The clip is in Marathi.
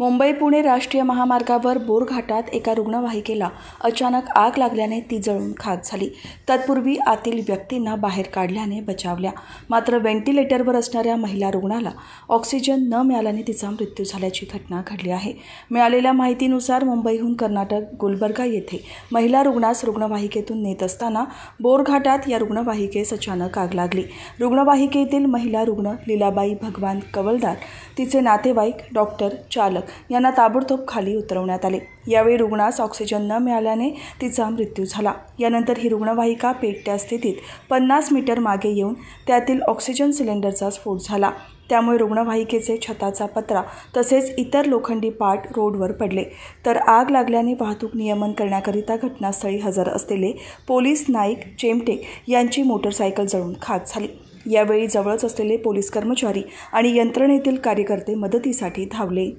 मुंबई पुणे राष्ट्रीय महामार्गावर बोरघाटात एका रुग्णवाहिकेला अचानक आग लागल्याने ती जळून खाक झाली तत्पूर्वी आतील व्यक्तींना बाहेर काढल्याने बचावल्या मात्र व्हेंटिलेटरवर असणाऱ्या महिला रुग्णाला ऑक्सिजन न मिळाल्याने तिचा मृत्यू झाल्याची घटना घडली आहे मिळालेल्या माहितीनुसार मुंबईहून कर्नाटक गुलबर्गा येथे महिला रुग्णास रुग्णवाहिकेतून नेत असताना बोरघाटात या रुग्णवाहिकेस अचानक आग लागली रुग्णवाहिकेतील महिला रुग्ण लीलाबाई भगवान कवलदार तिचे नातेवाईक डॉक्टर चालक यांना ताबडतोब खाली उतरवण्यात आले यावेळी रुग्णास ऑक्सिजन न मिळाल्याने तिचा मृत्यू झाला यानंतर ही रुग्णवाहिका पेटत्या स्थितीत पन्नास मीटर मागे येऊन त्यातील ऑक्सिजन सिलेंडरचा स्फोट झाला त्यामुळे रुग्णवाहिकेचे छताचा पत्रा तसेच इतर लोखंडी पाट रोडवर पडले तर आग लागल्याने वाहतूक नियमन करण्याकरिता घटनास्थळी हजर असलेले पोलीस नाईक चेमटे यांची मोटरसायकल जळून खाक झाली यावेळी जवळच असलेले पोलीस कर्मचारी आणि यंत्रणेतील कार्यकर्ते मदतीसाठी धावले